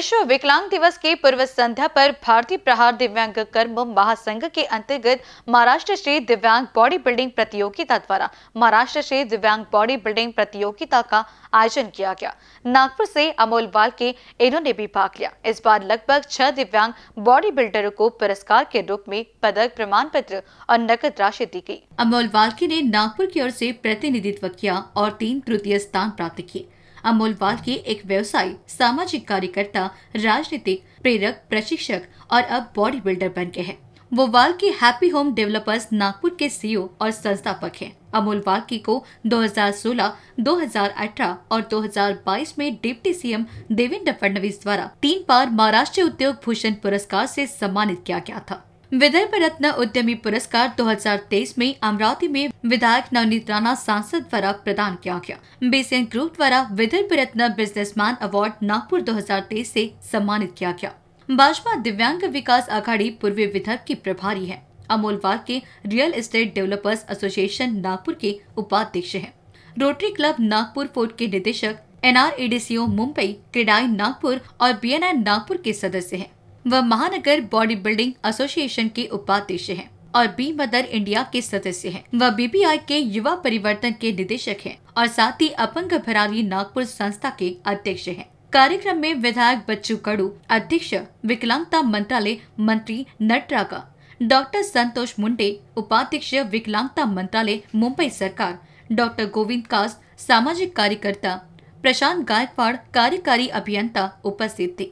विश्व विकलांग दिवस के पूर्व संध्या पर भारतीय प्रहार दिव्यांग कर्म महासंघ के अंतर्गत महाराष्ट्र श्री दिव्यांग बॉडी बिल्डिंग प्रतियोगिता द्वारा महाराष्ट्र श्री दिव्यांग बॉडी बिल्डिंग प्रतियोगिता का आयोजन किया गया नागपुर से अमोल बाल के इन्होंने भी भाग लिया इस बार लगभग छह दिव्यांग बॉडी बिल्डरों को पुरस्कार के रूप में पदक प्रमाण पत्र और नकद राशि दी गयी अमोल वाल्की ने नागपुर की ओर ऐसी प्रतिनिधित्व किया और तीन तृतीय स्थान प्राप्त किए अमोल वाल्की एक व्यवसायी सामाजिक कार्यकर्ता राजनीतिक प्रेरक प्रशिक्षक और अब बॉडी बिल्डर बन गए हैं वो वाल की हैप्पी होम डेवलपर्स नागपुर के सीईओ e और संस्थापक हैं। अमोल वाल्की को 2016, 2018 और 2022 में डिप्टी सीएम देवेंद्र फडणवीस द्वारा तीन बार महाराष्ट्र उद्योग भूषण पुरस्कार से सम्मानित किया गया था विदर्भ रत्न उद्यमी पुरस्कार 2023 में अमरावती में विधायक नवनीत राणा सांसद द्वारा प्रदान किया गया बेसेंट ग्रुप द्वारा विदर्भ रत्न बिजनेसमैन अवार्ड नागपुर 2023 से सम्मानित किया गया भाजपा दिव्यांग विकास आघाड़ी पूर्वी विदर्भ की प्रभारी है अमोल वाघ के real estate developers association Nagpur के उपाध्यक्ष है रोटरी क्लब नागपुर फोर्ट के निदेशक एनआरएडीसीओ मुंबई क्रीडाई नागपुर और बी नागपुर के सदस्य हैं वह महानगर बॉडी बिल्डिंग एसोसिएशन के उपाध्यक्ष हैं और बी मदर इंडिया के सदस्य हैं। वह बीबीआई के युवा परिवर्तन के निदेशक हैं और साथ ही अपंग भरारी नागपुर संस्था के अध्यक्ष हैं। कार्यक्रम में विधायक बच्चू कड़ू अध्यक्ष विकलांगता मंत्रालय मंत्री नटरागा डॉक्टर संतोष मुंडे उपाध्यक्ष विकलांगता मंत्रालय मुंबई सरकार डॉक्टर गोविंद कास सामाजिक कार्यकर्ता प्रशांत गायकवाड़ कार्यकारी अभियंता उपस्थित थे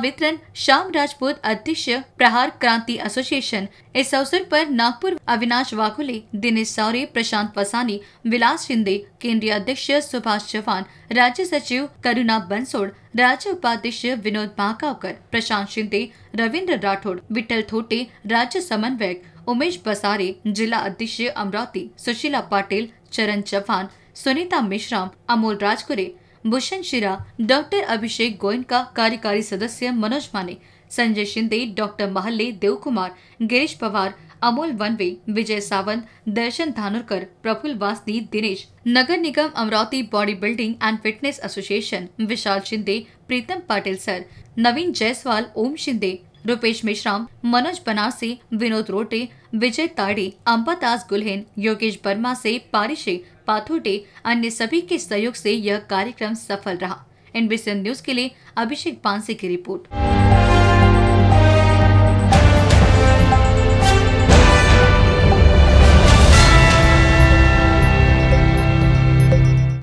वितरण श्याम राजपूत अध्यक्ष प्रहार क्रांति एसोसिएशन इस अवसर पर नागपुर अविनाश वाघोले दिनेश सौरे प्रशांत वसानी विलास शिंदे केंद्रीय अध्यक्ष सुभाष चौहान राज्य सचिव करुणा बनसोड़ राज्य उपाध्यक्ष विनोद महाकावकर प्रशांत शिंदे रविन्द्र राठौड़ विठल थोटे राज्य समन्वयक उमेश बसारे जिला अध्यक्ष अमरावती सुशीला पाटिल चरण चौहान सुनीता मिश्राम अमोल राजकुरे भूषण शिरा डॉक्टर अभिषेक गोयन का कार्यकारी सदस्य मनोज माने संजय शिंदे डॉक्टर महल्ले देवकुमार गिरीश पवार अमोल वनवे विजय सावंत दर्शन धानुरकर प्रफुल वासनी दिनेश नगर निगम Amravati body building and fitness association Vishal Shinde Pritam Patil sir Naveen Jaiswal Om Shinde Rupesh Meshram Manoj Banasi Vinod Rote Vijay Tade Ambadas गुलहेन Yogesh Verma से पारिशे पाथोटे अन्य सभी के सहयोग से यह कार्यक्रम सफल रहा एनबीसी न्यूज के लिए अभिषेक पांसे की रिपोर्ट